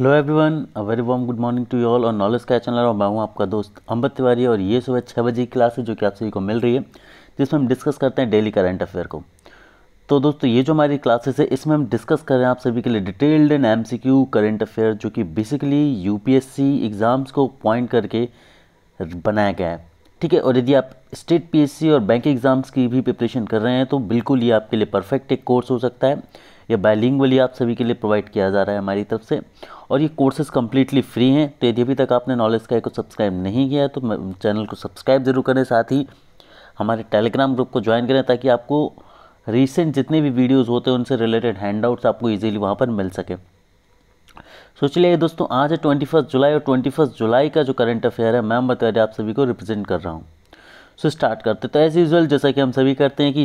Hello everyone a very warm good morning to all और knowledge का channel और मैं हूँ आपका दोस्त अम्बत तिवारी और ये सुबह छः बजे की क्लास है जो कि आप सभी को मिल रही है जिसमें हम डिस्कस करते हैं डेली करंट अफेयर को तो दोस्तों ये जो हमारी क्लासेस है इसमें हम डिस्कस कर रहे हैं आप सभी के लिए detailed and M C Q current affair जो कि basically U P S C exams को पॉइंट करके बनाया गया है ठीक है और यदि आप स्टेट पी एस सी और बैंक एग्ज़ाम्स की भी प्रिपरेशन कर रहे हैं तो बिल्कुल ये आपके लिए परफेक्ट एक कोर्स हो सकता है ये वाली आप सभी के लिए प्रोवाइड किया जा रहा है हमारी तरफ से और ये कोर्सेज़ कम्प्लीटली फ्री हैं तो यदि अभी तक आपने नॉलेज का को सब्सक्राइब नहीं किया है तो चैनल को सब्सक्राइब ज़रूर करें साथ ही हमारे टेलीग्राम ग्रुप को ज्वाइन करें ताकि आपको रिसेंट जितने भी वीडियोस होते हैं उनसे रिलेटेड हैंडआउट्स आपको इजीली वहाँ पर मिल सके सो चलिए दोस्तों आज है ट्वेंटी फर्स्ट जुलाई और ट्वेंटी फर्स्ट जुलाई का जो करंट अफेयर है मैम बता रहे आप सभी को रिप्रेजेंट कर रहा हूँ सो so, स्टार्ट करते तो एज़ यूजल जैसा कि हम सभी करते हैं कि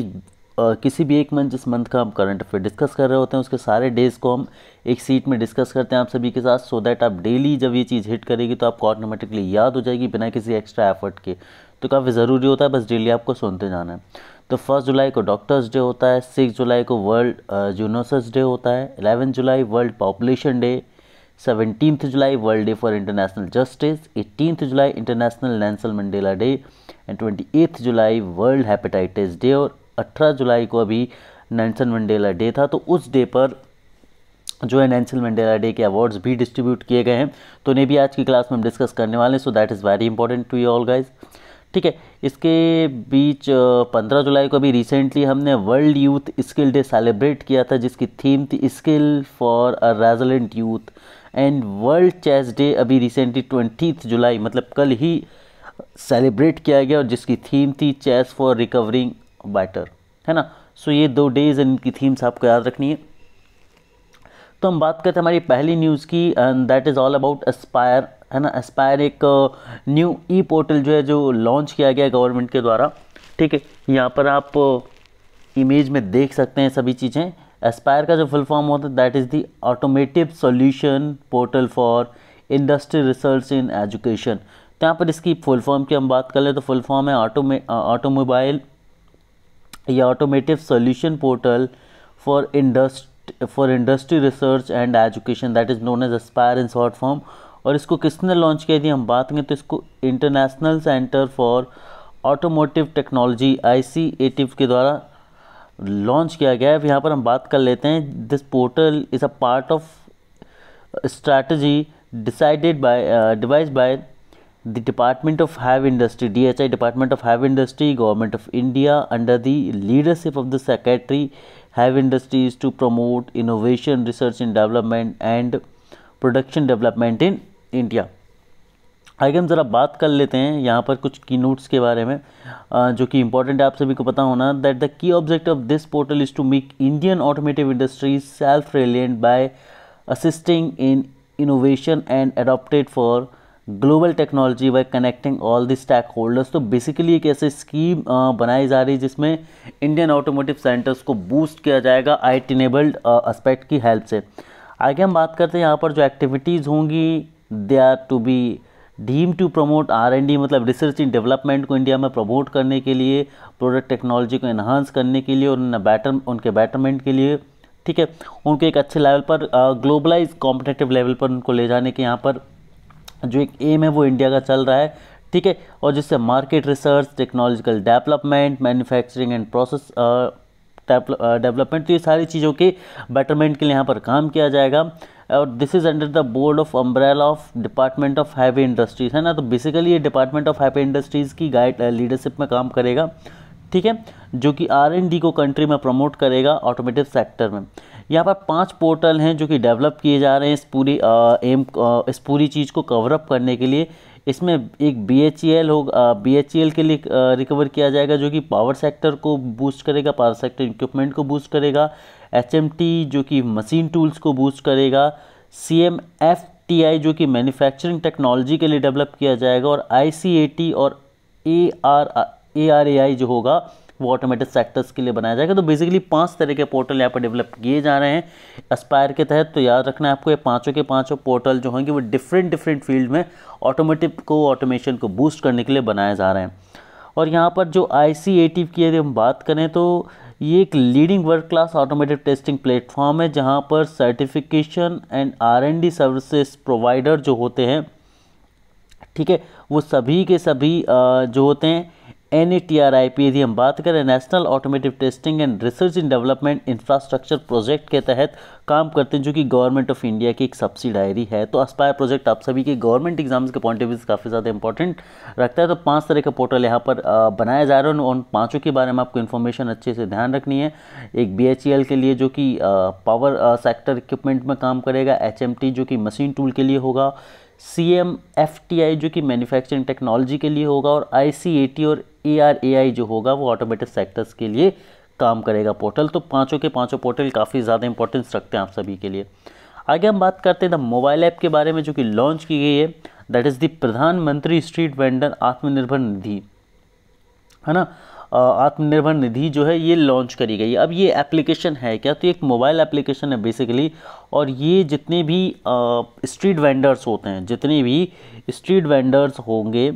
किसी भी एक मंथ जिस मंथ का हम करंट अफेयर डिस्कस कर रहे होते हैं उसके सारे डेज़ को हम एक सीट में डिस्कस करते हैं आप सभी के साथ सो so दैट आप डेली जब ये चीज़ हिट करेगी तो आपको ऑटोमेटिकली याद हो जाएगी बिना किसी एक्स्ट्रा एफर्ट के तो काफ़ी ज़रूरी होता है बस डेली आपको सुनते जाना है तो फर्स्ट जुलाई को डॉक्टर्स डे होता है सिक्स जुलाई को वर्ल्ड जूनोसस डे होता है eleven July world population day seventeenth July world day for international justice eighteenth July international Nelson Mandela day and twenty eighth July world hepatitis day और 18 जुलाई को अभी Nansen Mandela day था तो उस day पर जो है नैनसन मंडेला डे के अवार्ड्स भी डिस्ट्रीब्यूट किए गए हैं तो उन्हें भी आज की क्लास में हम डिस्कस करने वाले हैं so that is very important to you all guys ठीक है इसके बीच पंद्रह जुलाई को भी रिसेंटली हमने world youth skill day celebrate किया था जिसकी थीम थी skill for a resilient youth and world chess day अभी रिसेंटली ट्वेंटी जुलाई मतलब कल ही सेलिब्रेट किया गया और जिसकी थीम थी चेस फॉर रिकवरिंग बैटर है ना सो ये दो डेज इनकी थीम्स आपको याद रखनी है तो हम बात करते हैं हमारी पहली न्यूज़ की and that is all about ASPIRE है ना एस्पायर एक न्यू ई पोर्टल जो है जो लॉन्च किया गया गवर्नमेंट के द्वारा ठीक है यहाँ पर आप इमेज uh, में देख सकते हैं सभी चीज़ें एस्पायर का जो फुल फॉर्म होता है that is the automotive solution portal for industry research in education तो यहाँ पर इसकी फुल फॉर्म की हम बात कर लें तो फुल फॉर्म है ऑटोमे ऑटोमोबाइल uh, ये automotive solution portal for indust for industry research and education that is known as ASPIRE in short form और इसको किसने लॉन्च किया थी हम बात करें तो इसको international centre for automotive technology I C के द्वारा लॉन्च किया गया है अब यहाँ पर हम बात कर लेते हैं this portal is a part of strategy decided by device by the Department of Have Industry, DHI Department of Have Industry, Government of India, under the leadership of the Secretary, Have Industry is to promote innovation, research and development and production development in India. आगे हम ज़रा बात कर लेते हैं यहाँ पर कुछ की नोट्स के बारे में जो कि इंपॉर्टेंट है आप सभी को पता होना that the key object of this portal is to make Indian automotive industry self reliant by assisting in innovation and adopted for global technology by connecting all the stakeholders तो basically एक ऐसी scheme बनाई जा रही है जिसमें Indian automotive centres को boost किया जाएगा आई टिनेबल्ड एस्पेक्ट की हेल्प से आगे हम बात करते हैं यहाँ पर जो एक्टिविटीज़ होंगी they are to be deem to promote R and D मतलब रिसर्च इन डेवलपमेंट को इंडिया में प्रमोट करने के लिए प्रोडक्ट टेक्नोलॉजी को इन्हांस करने के लिए और उन्हें बैटर उनके बैटरमेंट के लिए ठीक है उनके एक अच्छे लेवल पर ग्लोबलाइज कॉम्पिटेटिव लेवल पर उनको ले जाने के यहाँ पर जो एक एम है वो इंडिया का चल रहा है ठीक है और जिससे market research technological development manufacturing and process development तो ये सारी चीज़ों के बेटरमेंट के लिए यहाँ पर काम किया जाएगा और this is under the board of umbrella of department of heavy industries है ना तो बेसिकली ये डिपार्टमेंट ऑफ हैवी इंडस्ट्रीज़ की गाइड लीडरशिप में काम करेगा ठीक है जो कि आर को कंट्री में प्रमोट करेगा ऑटोमेटिव सेक्टर में यहाँ पर पांच पोर्टल हैं जो कि डेवलप किए जा रहे हैं इस पूरी एम इस पूरी चीज़ को कवरअप करने के लिए इसमें एक बी एच ई एल होगा बी एच ई एल के लिए रिकवर किया जाएगा जो कि पावर सेक्टर को बूस्ट करेगा पावर सेक्टर इक्विपमेंट को बूस्ट करेगा एच एम टी जो कि मशीन टूल्स को बूस्ट करेगा C M F T I जो कि मैन्युफैक्चरिंग टेक्नोलॉजी के लिए डेवलप किया जाएगा और आई सी ए टी और A R A R A आई जो होगा वो ऑटोमेटिक सेक्टर्स के लिए बनाया जाएगा तो बेसिकली पांच तरह के पोर्टल यहाँ पर डेवलप किए जा रहे हैं एस्पायर के तहत तो याद रखना है आपको ये पांचों के पांचों पोर्टल जो होंगे वो डिफरेंट डिफरेंट फील्ड में ऑटोमेटिक को ऑटोमेशन को बूस्ट करने के लिए बनाए जा रहे हैं और यहाँ पर जो आई सी ए टी की यदि हम बात करें तो ये एक leading world class automatic testing platform है जहाँ पर certification and R and D services provider जो होते हैं ठीक है वो सभी के सभी जो होते हैं N E T R I P यदि हम बात करें national automotive testing and research in development infrastructure project के तहत काम करते हैं जो कि गवर्नमेंट ऑफ इंडिया की एक सब्सिडायरी है तो अस्पायर प्रोजेक्ट आप सभी के गवर्नमेंट एग्जाम्स के पॉइंट ऑफ व्यू से काफ़ी ज़्यादा इंपॉर्टेंट रखता है तो पांच तरह का पोर्टल यहाँ पर बनाया जा रहा है उन पाँचों के बारे में आपको इन्फॉर्मेशन अच्छे से ध्यान रखनी है एक बी e के लिए जो कि पावर सेक्टर इक्विपमेंट में काम करेगा एच जो कि मशीन टूल के लिए होगा C M F T I जो कि मैन्युफैक्चरिंग टेक्नोलॉजी के लिए होगा और आई सी ए टी और ए आर ए आई जो होगा वो ऑटोमेटिक सेक्टर्स के लिए काम करेगा पोर्टल तो पाँचों के पाँचों पोर्टल काफ़ी ज़्यादा इंपॉर्टेंस रखते हैं आप सभी के लिए आगे हम बात करते हैं द मोबाइल ऐप के बारे में जो कि लॉन्च की गई है that is the Pradhanmantri street vendor Atmanirbhar Nidhi है ना आत्मनिर्भर निधि जो है ये लॉन्च करी गई अब ये एप्लीकेशन है क्या तो एक मोबाइल एप्लीकेशन है बेसिकली और ये जितने भी स्ट्रीट वेंडर्स होते हैं जितने भी स्ट्रीट वेंडर्स होंगे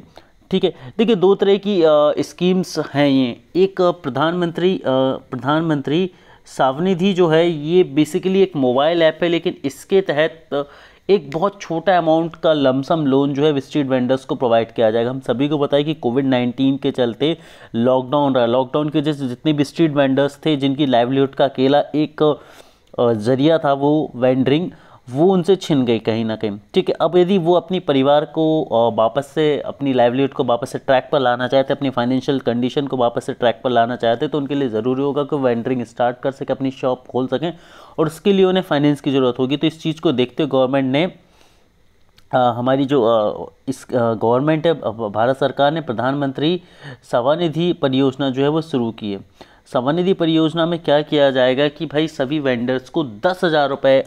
ठीक है देखिए दो तरह की स्कीम्स हैं ये एक प्रधानमंत्री प्रधानमंत्री सावनिधि जो है ये बेसिकली एक मोबाइल ऐप है लेकिन इसके तहत एक बहुत छोटा अमाउंट का लमसम लोन जो है स्ट्रीट वेंडर्स को प्रोवाइड किया जाएगा हम सभी को बताएं कि कोविड नाइन्टीन के चलते लॉकडाउन रहा लॉकडाउन की वजह से जितने भी स्ट्रीट वेंडर्स थे जिनकी लाइवलीहुड का अकेला एक ज़रिया था वो वेंडरिंग वो उनसे छिन गई कहीं ना कहीं ठीक है अब यदि वो अपनी परिवार को वापस से अपनी लाइवलीहुड को वापस से ट्रैक पर लाना चाहते अपनी फाइनेंशियल कंडीशन को वापस से ट्रैक पर लाना चाहते तो उनके लिए ज़रूरी होगा कि वो वेंडरिंग स्टार्ट कर सके अपनी शॉप खोल सकें और उसके लिए उन्हें फाइनेंस की ज़रूरत होगी तो इस चीज़ को देखते हुए गवर्नमेंट ने आ, हमारी जो आ, इस गवर्नमेंट है भारत सरकार ने प्रधानमंत्री सवानिधि परियोजना जो है वो शुरू की है सवानिधि परियोजना में क्या किया जाएगा कि भाई सभी वेंडर्स को दस हज़ार रुपये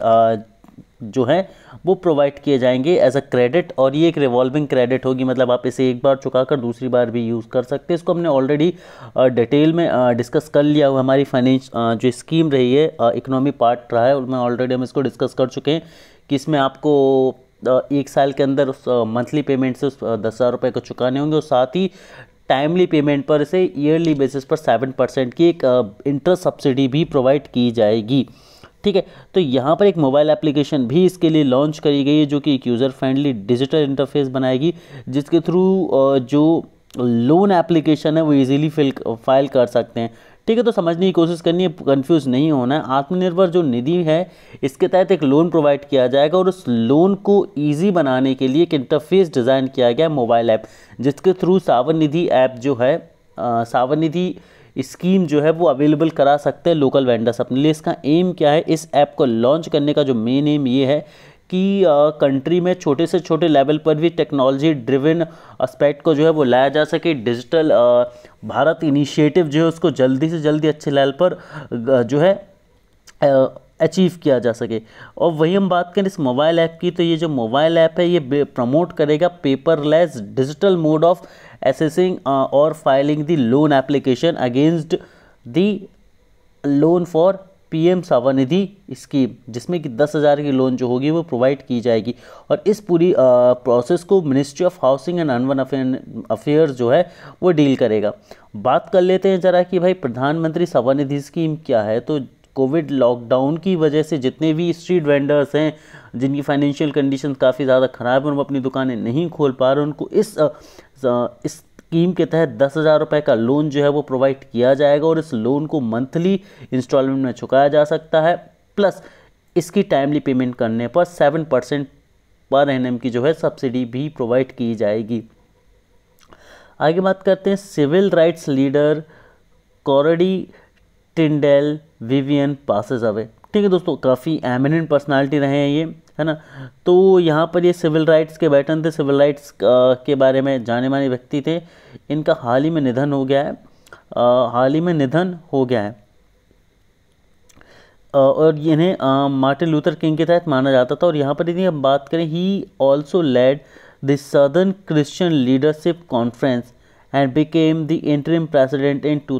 जो हैं वो प्रोवाइड किए जाएंगे एज अ क्रेडिट और ये एक रिवॉल्विंग क्रेडिट होगी मतलब आप इसे एक बार चुका कर दूसरी बार भी यूज़ कर सकते हैं इसको हमने ऑलरेडी डिटेल में डिस्कस कर लिया हुआ हमारी फाइनेंस जो स्कीम रही है इकोनॉमी पार्ट रहा है उनमें ऑलरेडी हम इसको डिस्कस कर चुके हैं कि इसमें आपको एक साल के अंदर मंथली पेमेंट से दस हज़ार रुपये को चुकाने होंगे और साथ ही टाइमली पेमेंट पर इसे ईयरली बेसिस पर सेवन परसेंट की एक इंटरेस्ट सब्सिडी भी प्रोवाइड की जाएगी ठीक है तो यहाँ पर एक मोबाइल एप्लीकेशन भी इसके लिए लॉन्च करी गई है जो कि एक यूज़र फ्रेंडली डिजिटल इंटरफेस बनाएगी जिसके थ्रू जो लोन एप्लीकेशन है वो इजीली फिल फाइल कर सकते हैं ठीक है तो समझने की कोशिश करनी है कंफ्यूज नहीं होना है आत्मनिर्भर जो निधि है इसके तहत एक लोन प्रोवाइड किया जाएगा और उस लोन को इजी बनाने के लिए एक इंटरफेस डिज़ाइन किया गया मोबाइल ऐप जिसके थ्रू सावन निधि ऐप जो है सावन निधि स्कीम जो है वो अवेलेबल करा सकते हैं लोकल वेंडर्स अपने लिए इसका एम क्या है इस ऐप को लॉन्च करने का जो मेन एम ये है कि कंट्री में छोटे से छोटे लेवल पर भी टेक्नोलॉजी ड्रिवन एस्पेक्ट को जो है वो लाया जा सके डिजिटल भारत इनिशिएटिव जो है उसको जल्दी से जल्दी अच्छे लेवल पर जो है अचीव किया जा सके और वही हम बात करें इस मोबाइल ऐप की तो ये जो मोबाइल ऐप है ये प्रमोट करेगा paperless digital mode of assessing uh, or filing the loan application against the loan for PM SVANidhi scheme जिसमें कि दस हज़ार की लोन जो होगी वो प्रोवाइड की जाएगी और इस पूरी प्रोसेस uh, को मिनिस्ट्री ऑफ हाउसिंग एंड अनवन अफेयर्स जो है वो डील करेगा बात कर लेते हैं ज़रा कि भाई प्रधानमंत्री स्वानिधि स्कीम क्या है तो कोविड लॉकडाउन की वजह से जितने भी स्ट्रीट वेंडर्स हैं जिनकी फाइनेंशियल कंडीशन काफ़ी ज़्यादा ख़राब है और वो अपनी दुकानें नहीं खोल पा रहे उनको इस uh, इस स्कीम के तहत दस हज़ार रुपये का लोन जो है वो प्रोवाइड किया जाएगा और इस लोन को मंथली इंस्टॉलमेंट में चुकाया जा सकता है प्लस इसकी टाइमली पेमेंट करने पर सेवन परसेंट पर एन की जो है सब्सिडी भी प्रोवाइड की जाएगी आगे बात करते हैं civil rights leader Cordy Tindell Vivian passes away ठीक है दोस्तों काफ़ी एमिनेंट पर्सनालिटी रहे हैं ये है ना तो यहाँ पर ये सिविल राइट्स के बैठन थे सिविल राइट्स के बारे में जाने माने व्यक्ति थे इनका हाल ही में निधन हो गया है हाल ही में निधन हो गया है और इन्हें मार्टिन लूथर किंग के तहत माना जाता था और यहाँ पर यदि हम बात करें he also led the southern Christian leadership conference and became the interim president in two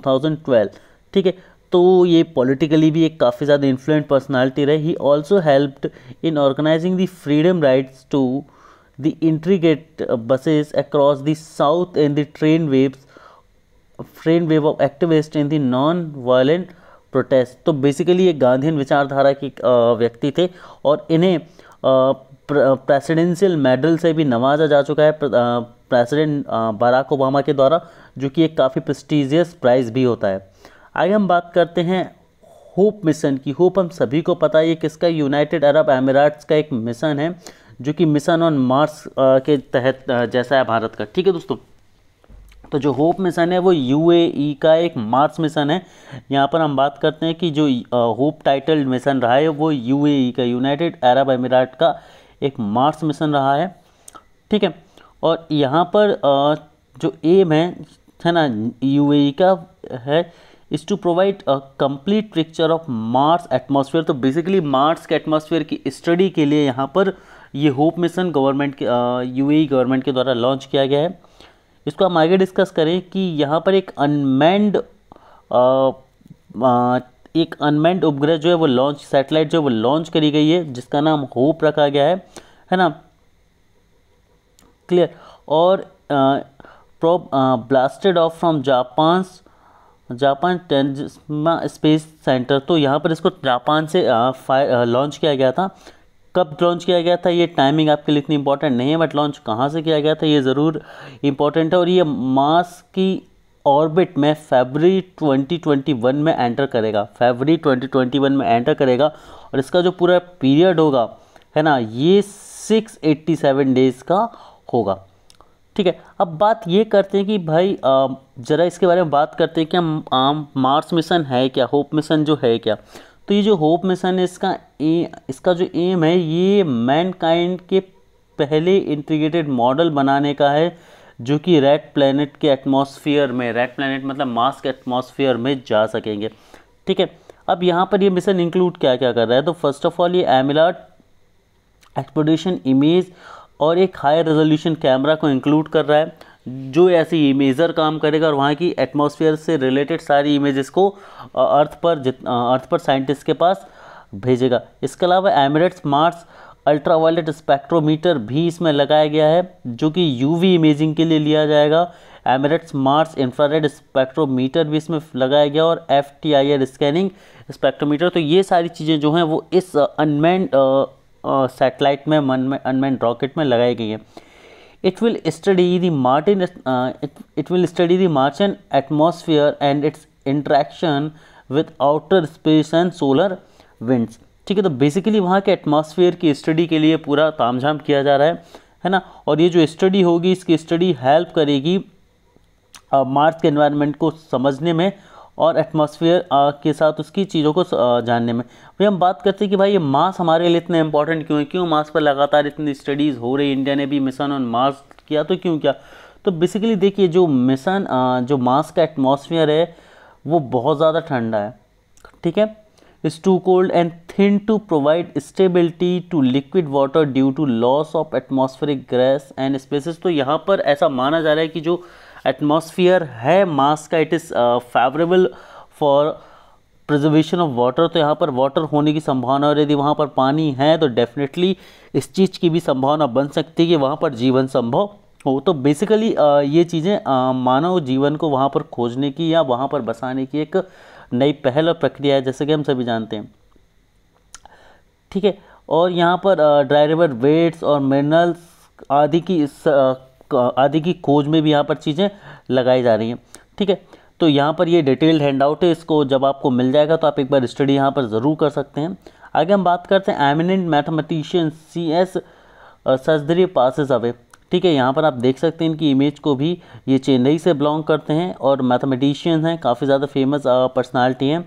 ठीक है तो ये पॉलिटिकली भी एक काफ़ी ज़्यादा इन्फ्लुएंट पर्सनालिटी रहे he also helped in organising the freedom rights to the integrate buses across the south and the train waves train wave of activist in the non violent protest तो basically ये गांधीन विचारधारा के uh, व्यक्ति थे और इन्हें presidential uh, medal uh, से भी नवाजा जा चुका है प्रेसिडेंट बराक ओबामा के द्वारा जो कि एक काफ़ी प्रेस्टिजियस प्राइज़ भी होता है आगे हम बात करते हैं होप मिशन की होप हम सभी को पता है ये किसका यूनाइटेड अरब एमिराट्स का एक मिशन है जो कि मिशन ऑन मार्स के तहत जैसा है भारत का ठीक है दोस्तों तो जो होप मिशन है वो यूएई का एक मार्स मिशन है यहाँ पर हम बात करते हैं कि जो होप टाइटल्ड मिशन रहा है वो यूएई का यूनाइटेड अरब अमीरात का एक मार्स मिशन रहा है ठीक है और यहाँ पर जो एम है है ना यूएई का है is to provide a complete picture of Mars atmosphere तो बेसिकली मार्स के एटमॉस्फेयर की स्टडी के लिए यहाँ पर ये होप मिशन गवर्नमेंट के यू गवर्नमेंट e के द्वारा लॉन्च किया गया है इसको हम आगे डिस्कस करें कि यहाँ पर एक अनमैंड एक अनमैंड उपग्रह जो है वो लॉन्च सैटेलाइट जो है वो लॉन्च करी गई है जिसका नाम होप रखा गया है है ना क्लियर और probe blasted off from Japan's Japan Tanegashima space centre तो यहाँ पर इसको जापान से लॉन्च किया गया था कब लॉन्च किया गया था ये टाइमिंग आपके लिए इतनी इंपॉर्टेंट नहीं है बट लॉन्च कहाँ से किया गया था ये ज़रूर इंपॉर्टेंट है और ये मास की ऑर्बिट में फेबरी 2021 में एंटर करेगा फेबरी 2021 में एंटर करेगा और इसका जो पूरा पीरियड होगा है ना ये 687 डेज़ का होगा ठीक है अब बात ये करते हैं कि भाई ज़रा इसके बारे में बात करते हैं हम आम मार्स मिशन है क्या होप मिशन जो है क्या तो ये जो होप मिशन है इसका ए, इसका जो एम है ये मैनकाइंड के पहले इंटीग्रेटेड मॉडल बनाने का है जो कि रेड प्लानट के एटमॉस्फेयर में रेड प्लानट मतलब मार्स के एटमॉस्फेयर में जा सकेंगे ठीक है अब यहाँ पर ये मिशन इंक्लूड क्या क्या कर रहा है तो फर्स्ट ऑफ ऑल ये एमिलाट एक्सपोडेशन इमेज और एक हाई रेजोल्यूशन कैमरा को इंक्लूड कर रहा है जो ऐसी इमेजर काम करेगा और वहाँ की एटमॉस्फेयर से रिलेटेड सारी इमेजेस को अर्थ पर अर्थ पर साइंटिस्ट के पास भेजेगा इसके अलावा एमरेट्स मार्स अल्ट्रा स्पेक्ट्रोमीटर भी इसमें लगाया गया है जो कि यूवी इमेजिंग के लिए लिया जाएगा एमरेट्स मार्स इंफ्रारेड स्पेक्ट्रोमीटर भी इसमें लगाया गया और F T I R scanning spectrometer तो ये सारी चीज़ें जो हैं वो इस अनमैंड सेटेलाइट में मन में अनमेन रॉकेट में लगाई गई है it will study the Martian it will study the Martian atmosphere and its interaction with outer space and solar winds ठीक है तो बेसिकली वहाँ के एटमोसफियर की स्टडी के लिए पूरा ताम झाम किया जा रहा है है ना और ये जो स्टडी होगी इसकी स्टडी हेल्प करेगी मार्स के एनवायरनमेंट को समझने में और एटमॉस्फेयर के साथ उसकी चीज़ों को जानने में भाई हम बात करते हैं कि भाई ये मास हमारे लिए इतने इंपॉर्टेंट क्यों है क्यों मास पर लगातार इतनी स्टडीज़ हो रही इंडिया ने भी मिशन ऑन मास किया तो क्यों क्या तो बेसिकली देखिए जो मिशन जो मास का एटमॉस्फेयर है वो बहुत ज़्यादा ठंडा है ठीक है is too cold and thin to provide stability to liquid water due to loss of atmospheric gases and species तो यहाँ पर ऐसा माना जा रहा है कि जो एटमोसफियर है मास का it is favourable for preservation of water तो यहाँ पर वाटर होने की संभावना और यदि वहाँ पर पानी है तो डेफिनेटली इस चीज़ की भी संभावना बन सकती है कि वहाँ पर जीवन संभव हो तो बेसिकली uh, ये चीज़ें uh, मानव जीवन को वहाँ पर खोजने की या वहाँ पर बसाने की एक नई पहल और प्रक्रिया है जैसे कि हम सभी जानते हैं ठीक है और यहाँ पर ड्राई रिवर वेट्स और मिनरल्स आदि की इस, uh, आदि की खोज में भी यहाँ पर चीज़ें लगाई जा रही हैं ठीक है तो यहाँ पर ये डिटेल्ड हैंडआउट है इसको जब आपको मिल जाएगा तो आप एक बार स्टडी यहाँ पर ज़रूर कर सकते हैं आगे हम बात करते हैं eminent mathematician C S Seshadri passes away ठीक है यहाँ पर आप देख सकते हैं इनकी इमेज को भी ये चेन्नई से बिलोंग करते हैं और मैथमेटिशियन हैं काफ़ी ज़्यादा फेमस पर्सनैलिटी हैं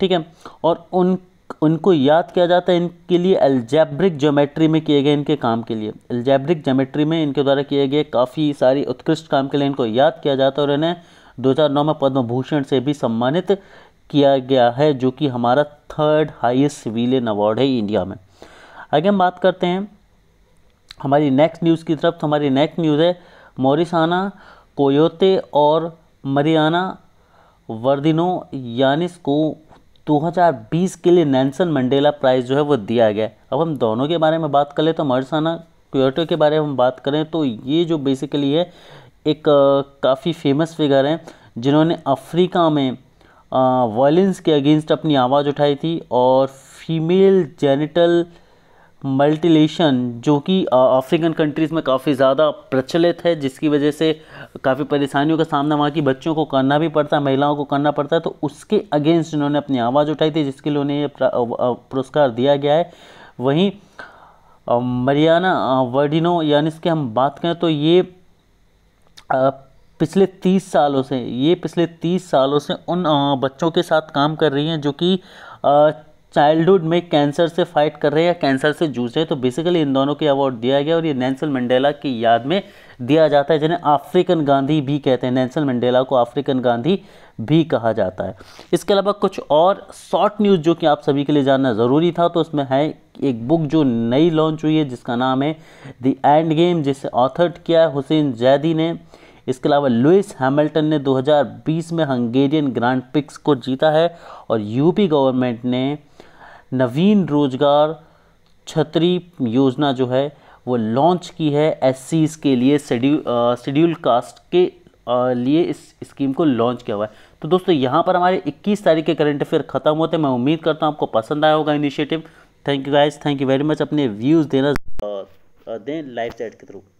ठीक है और उन उनको याद किया जाता है इनके लिए एल्जैब्रिक ज्योमेट्री में किए गए इनके काम के लिए एल्जैब्रिक ज्योमेट्री में इनके द्वारा किए गए काफ़ी सारी उत्कृष्ट काम के लिए इनको याद किया जाता है और इन्हें 2009 में पद्म भूषण से भी सम्मानित किया गया है जो कि हमारा थर्ड हाईएस्ट सिविलियन अवार्ड है इंडिया में आगे हम बात करते हैं हमारी नेक्स्ट न्यूज़ की तरफ तो हमारी नेक्स्ट न्यूज़ है मोरिसाना कोयोते और मरियाना वर्दिनो यानिस को 2020 के लिए नैनसन मंडेला प्राइज़ जो है वो दिया गया अब हम दोनों के बारे में बात करें तो मरसाना क्योटो के बारे में हम बात करें तो ये जो बेसिकली है एक काफ़ी फेमस फिगर हैं जिन्होंने अफ्रीका में वायलेंस के अगेंस्ट अपनी आवाज़ उठाई थी और फीमेल जेनिटल मल्टीलेशन जो कि अफ्रीकन कंट्रीज़ में काफ़ी ज़्यादा प्रचलित है जिसकी वजह से काफ़ी परेशानियों का सामना वहाँ की बच्चों को करना भी पड़ता है महिलाओं को करना पड़ता है तो उसके अगेंस्ट इन्होंने अपनी आवाज़ उठाई थी जिसके लिए उन्हें ये पुरस्कार दिया गया है वहीं मरियाना वर्डिनो यानी इसकी हम बात करें तो ये पिछले तीस सालों से ये पिछले तीस सालों से उन बच्चों के साथ काम कर रही हैं जो कि चाइल्डहुड में कैंसर से फाइट कर रहे हैं या कैंसर से जूझ रहे हैं तो बेसिकली इन दोनों को अवार्ड दिया गया और ये नैनसल मंडेला की याद में दिया जाता है जिन्हें अफ्रीकन गांधी भी कहते हैं नैनसल मंडेला को अफ्रीकन गांधी भी कहा जाता है इसके अलावा कुछ और शॉर्ट न्यूज़ जो कि आप सभी के लिए जानना ज़रूरी था तो उसमें है एक बुक जो नई लॉन्च हुई है जिसका नाम है द एंड गेम जिसे ऑथर्ड किया है हुसैन जैदी ने इसके अलावा लुइस हैमिल्टन ने 2020 में हंगेरियन ग्रांड पिक्स को जीता है और यूपी गवर्नमेंट ने नवीन रोजगार छतरी योजना जो है वो लॉन्च की है एस के लिए शेड्यू शेड्यूल कास्ट के लिए इस स्कीम को लॉन्च किया हुआ है तो दोस्तों यहाँ पर हमारे 21 तारीख के करंट अफेयर खत्म होते हैं मैं उम्मीद करता हूँ आपको पसंद आया होगा initiative thank you guys thank you very much अपने व्यूज़ देना दें लाइव चैट के थ्रू